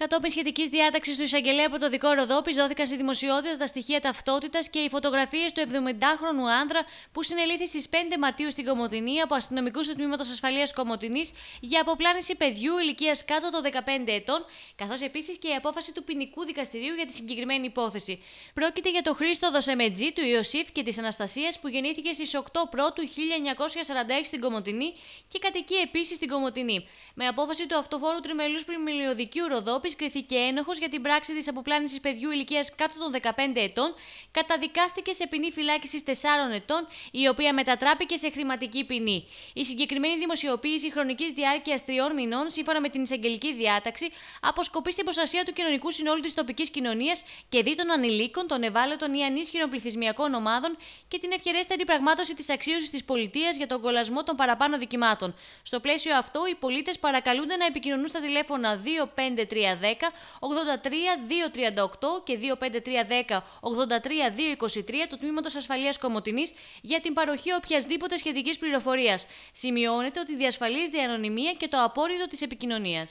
Κατόπιν σχετικής διάταξης του εισαγγελέα από το δικό Ροδόπη, δόθηκαν στη δημοσιότητα τα στοιχεία ταυτότητας και οι φωτογραφίες του 70χρονου άνδρα που συνελήφθη στις 5 Μαρτίου στην Κομωτινή από αστυνομικούς του Τμήματος Ασφαλείας Κομωτινής για αποπλάνηση παιδιού ηλικίας κάτω των 15 ετών, καθώς επίσης και η απόφαση του ποινικού δικαστηρίου για τη συγκεκριμένη υπόθεση. Πρόκειται για τον Χρήστο Δοσεμετζή του Ιωσήφ και της Αναστασίας που γεννήθηκε στις 8 Πρώτου 1946 στην Κομωτινή και κατοικεί επίσης στην Κομωτινή. Με απόφαση του αυτοφόρου τριμελού πλημμυλιοδικίου Ροδόπη Ευρώπη κριθήκε ένοχος για την πράξη της αποπλάνησης παιδιού ηλικίας κάτω των 15 ετών, καταδικάστηκε σε ποινή φυλάκισης 4 ετών, η οποία μετατράπηκε σε χρηματική ποινή. Η συγκεκριμένη δημοσιοποίηση χρονικής διάρκειας τριών μηνών, σύμφωνα με την εισαγγελική διάταξη, αποσκοπεί στην προστασία του κοινωνικού συνόλου της τοπικής κοινωνίας και δι των ανηλίκων, των ευάλωτων ή ανίσχυρων πληθυσμιακών ομάδων και την ευχερέστερη πραγμάτωση της αξίωσης της πολιτείας για τον κολασμό των παραπάνω δικημάτων. Στο πλαίσιο αυτό, οι πολίτες παρακαλούνται να επικοινωνούν στα τηλέφωνα 2532 83-238 και 25310 83-223 του Τμήματο Ασφαλείας Κομωτινής για την παροχή οποιασδήποτε σχετικής πληροφορίας. Σημειώνεται ότι διασφαλίζεται η ανωνυμία και το απόρριτο της επικοινωνίας.